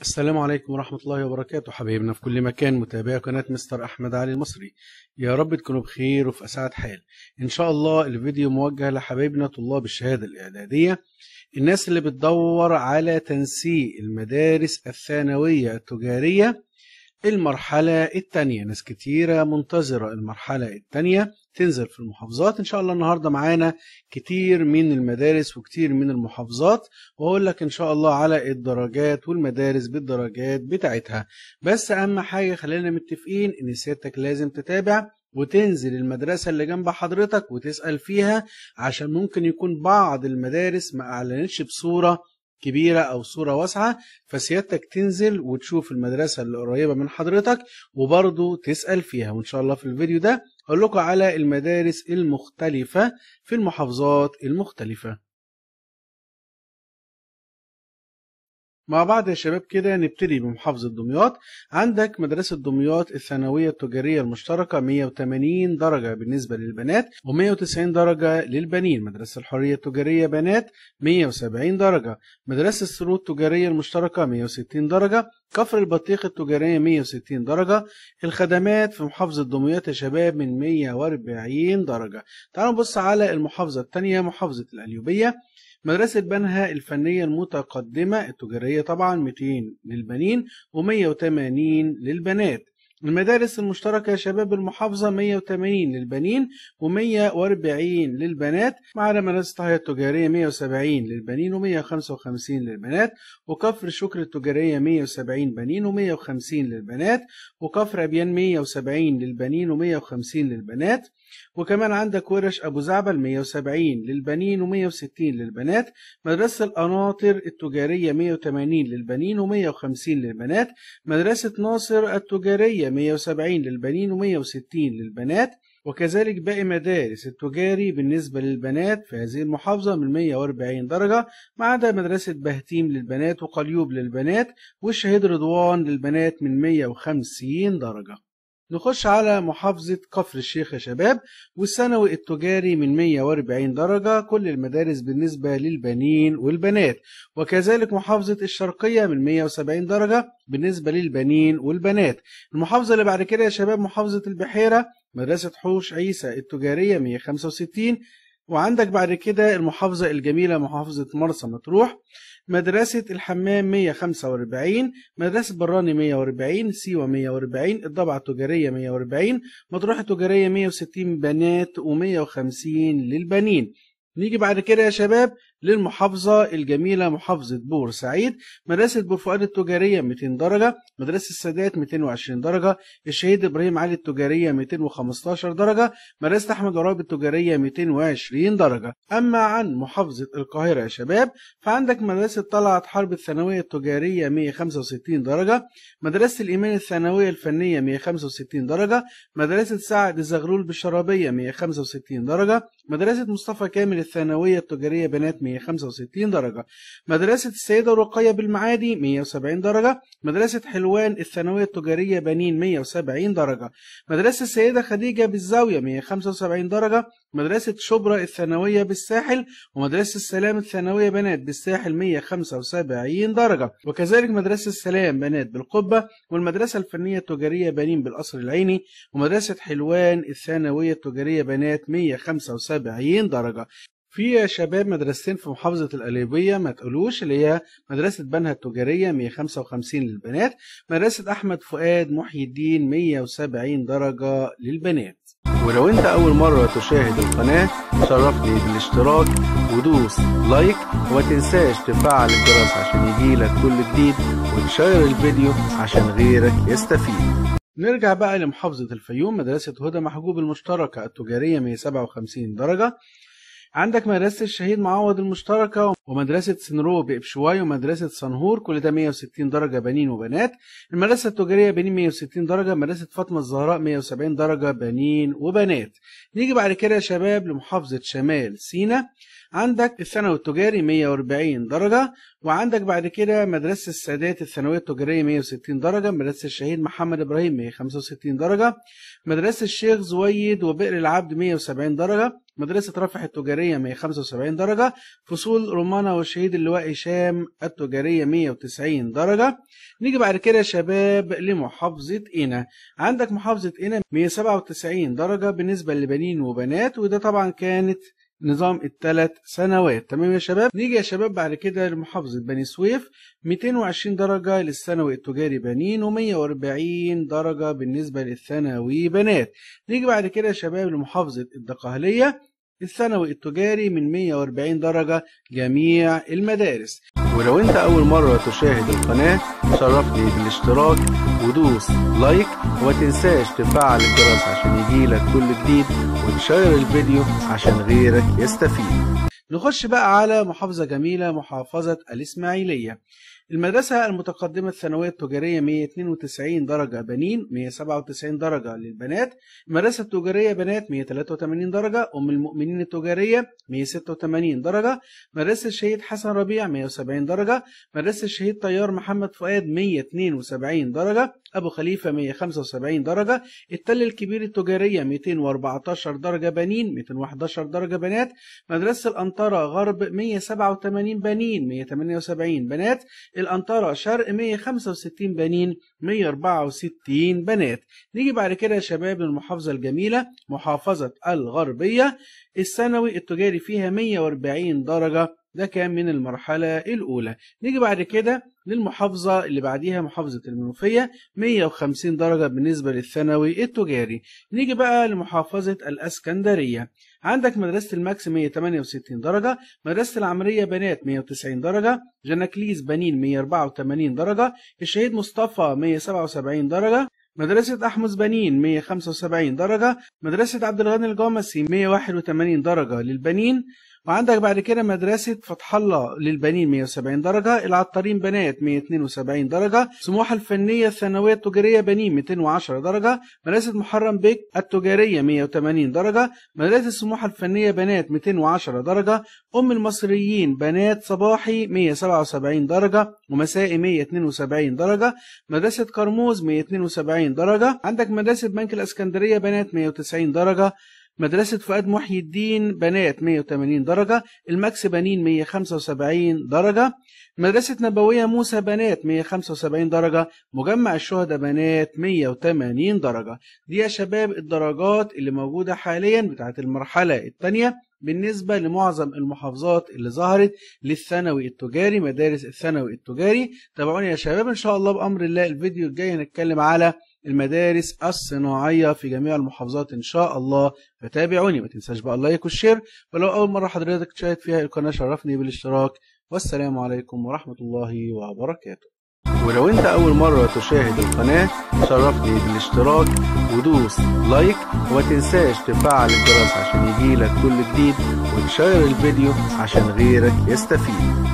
السلام عليكم ورحمة الله وبركاته حبايبنا في كل مكان متابعي قناة مستر أحمد علي المصري يا رب تكونوا بخير وفي أسعد حال إن شاء الله الفيديو موجه لحبايبنا طلاب الشهادة الإعدادية الناس اللي بتدور على تنسيق المدارس الثانوية التجارية المرحلة التانية ناس كتيرة منتظرة المرحلة التانية تنزل في المحافظات إن شاء الله النهاردة معانا كتير من المدارس وكتير من المحافظات وأقول لك إن شاء الله على الدرجات والمدارس بالدرجات بتاعتها بس أهم حاجة خلينا متفقين إن سيادتك لازم تتابع وتنزل المدرسة اللي جنب حضرتك وتسأل فيها عشان ممكن يكون بعض المدارس ما أعلنتش بصورة كبيرة أو صورة واسعة فسيادتك تنزل وتشوف المدرسة اللي قريبة من حضرتك وبرضه تسأل فيها وإن شاء الله في الفيديو ده أقول لكم على المدارس المختلفة في المحافظات المختلفة مع بعض يا شباب كده نبتدي بمحافظة دمياط عندك مدرسة دمياط الثانوية التجارية المشتركة 180 درجة بالنسبة للبنات و190 درجة للبنين مدرسة الحرية التجارية بنات 170 درجة مدرسة السرود التجارية المشتركة 160 درجة كفر البطيخ التجارية 160 درجة الخدمات في محافظة دمياط يا شباب من 140 درجة تعالوا نبص على المحافظة الثانية محافظة الأليوبية مدرسة بنها الفنية المتقدمة التجارية طبعا 200 للبنين و180 للبنات المدارس المشتركة يا شباب المحافظة 180 للبنين و140 للبنات مع مدارس التحية التجارية 170 للبنين و155 للبنات وكفر الشكر التجارية 170 بنين و150 للبنات وكفر أبيان 170 للبنين و150 للبنات وكمان عندك ورش أبو زعبل 170 للبنين و160 للبنات مدرسة القناطر التجارية 180 للبنين و150 للبنات مدرسة ناصر التجارية 170 للبنين و160 للبنات وكذلك باقي مدارس التجاري بالنسبة للبنات في هذه المحافظة من 140 درجة ما عدا مدرسة بهتيم للبنات وقليوب للبنات والشهيد رضوان للبنات من 150 درجة نخش على محافظة كفر الشيخ يا شباب والثانوي التجاري من 140 درجة كل المدارس بالنسبة للبنين والبنات وكذلك محافظة الشرقية من 170 درجة بالنسبة للبنين والبنات المحافظة اللي بعد كده يا شباب محافظة البحيرة مدرسة حوش عيسى التجارية 165 وعندك بعد كده المحافظة الجميلة محافظة مرسى مطروح مدرسة الحمام 145 مدرسة براني 140 سيوة 140 الضبعة التجارية 140 مطروح التجارية 160 بنات و150 للبنين نيجي بعد كده يا شباب للمحافظة الجميلة محافظة بورسعيد مدرسة بورفؤاد التجارية 200 درجة مدرسة السادات 220 درجة الشهيد إبراهيم علي التجارية 215 درجة مدرسة أحمد عراب التجارية 220 درجة أما عن محافظة القاهرة يا شباب فعندك مدرسة طلعت حرب الثانوية التجارية 165 درجة مدرسة الإيمان الثانوية الفنية 165 درجة مدرسة سعد زغلول بالشرابية 165 درجة مدرسة مصطفى كامل الثانوية التجارية بنات 165 درجة مدرسة السيدة رقية بالمعادي 170 درجة مدرسة حلوان الثانوية التجارية بنين 170 درجة مدرسة السيدة خديجة بالزاوية 175 درجة مدرسة شبرا الثانوية بالساحل ومدرسة السلام الثانوية بنات بالساحل 175 درجة وكذلك مدرسة السلام بنات بالقبة والمدرسة الفنية التجارية بنين بالقصر العيني ومدرسة حلوان الثانوية التجارية بنات 175 درجة في شباب مدرستين في محافظة القليوبية ما تقولوش اللي هي مدرسة بنها التجارية 155 للبنات مدرسة أحمد فؤاد محي الدين 170 درجة للبنات ولو انت أول مرة تشاهد القناة شرفني بالاشتراك ودوس لايك وما تنساش تفعل الجرس عشان يجيلك كل جديد وتشير الفيديو عشان غيرك يستفيد نرجع بقى لمحافظة الفيوم مدرسة هدى محجوب المشتركة التجارية 157 درجة عندك مدرسة الشهيد معوض المشتركة ومدرسة سنرو بإبشواي ومدرسة صنهور كل ده 160 درجة بنين وبنات المدرسة التجارية بنين 160 درجة مدرسة فاطمة الزهراء 170 درجة بنين وبنات نيجي بعد كده يا شباب لمحافظة شمال سينا عندك الثانوي التجاري 140 درجة وعندك بعد كده مدرسة السادات الثانوية التجارية 160 درجة مدرسة الشهيد محمد إبراهيم 165 درجة مدرسة الشيخ زويد وبئر العبد 170 درجة مدرسة رفح التجارية 175 درجة فصول رمانة والشهيد اللواء هشام التجارية 190 درجة نيجي بعد كده يا شباب لمحافظة قنا عندك محافظة قنا 197 درجة بالنسبة لبنين وبنات وده طبعا كانت نظام الثلاث سنوات تمام يا شباب نيجي يا شباب بعد كده لمحافظة بني سويف 220 درجة للثانوي التجاري بنين و140 درجة بالنسبة للثانوي بنات نيجي بعد كده يا شباب لمحافظة الدقهلية الثانوي التجاري من 140 درجة جميع المدارس ولو انت اول مرة تشاهد القناة شرفني بالاشتراك ودوس لايك وتنساش تفعل الجرس عشان يجيلك كل جديد وتشير الفيديو عشان غيرك يستفيد نخش بقى على محافظة جميلة محافظة الإسماعيلية المدرسة المتقدمة الثانوية التجارية 192 درجة بنين 197 درجة للبنات المدرسة التجارية بنات 183 درجة أم المؤمنين التجارية 186 درجة مدرسة الشهيد حسن ربيع 170 درجة مدرسة الشهيد طيار محمد فؤاد 172 درجة أبو خليفة 175 درجة التل الكبير التجارية 214 درجة بنين 211 درجة بنات مدرسة الأنطرة غرب 187 بنين 178 بنات الأنطرة شرق 165 بنين 164 بنات نيجي بعد كده شباب المحافظة الجميلة محافظة الغربية الثانوي التجاري فيها 140 درجة ده كان من المرحلة الأولى نيجي بعد كده للمحافظة اللي بعديها محافظة المنوفية 150 درجة بالنسبة للثانوي التجاري نيجي بقى لمحافظة الأسكندرية عندك مدرسة الماكس 168 درجة مدرسة العمرية بنات 190 درجة جناكليز بنين 184 درجة الشهيد مصطفى 177 درجة مدرسة أحمس بنين 175 درجة مدرسة عبد الغني الجامسي 181 درجة للبنين وعندك بعد كده مدرسة فتح الله للبنين 170 درجة العطارين بنات 172 درجة سموحة الفنية الثانوية التجارية بنين 210 درجة مدرسة محرم بك التجارية 180 درجة مدرسة سموحة الفنية بنات 210 درجة أم المصريين بنات صباحي 177 درجة ومسائي 172 درجة مدرسة كرموز 172 درجة عندك مدرسة بنك الإسكندرية بنات 190 درجة مدرسة فؤاد محي الدين بنات 180 درجة الماكس بنين 175 درجة مدرسة نبوية موسى بنات 175 درجة مجمع الشهداء بنات 180 درجة دي يا شباب الدرجات اللي موجودة حاليا بتاعت المرحلة الثانية بالنسبة لمعظم المحافظات اللي ظهرت للثانوي التجاري مدارس الثانوي التجاري تابعوني يا شباب ان شاء الله بأمر الله الفيديو الجاي هنتكلم على المدارس الصناعية في جميع المحافظات إن شاء الله فتابعوني ما تنساش بقى اللايك والشير ولو أول مرة حضرتك تشاهد فيها القناة شرفني بالاشتراك والسلام عليكم ورحمة الله وبركاته ولو انت اول مرة تشاهد القناة شرفني بالاشتراك ودوس لايك وما تنساش تفعل الجرس عشان يجيلك كل جديد وتشير الفيديو عشان غيرك يستفيد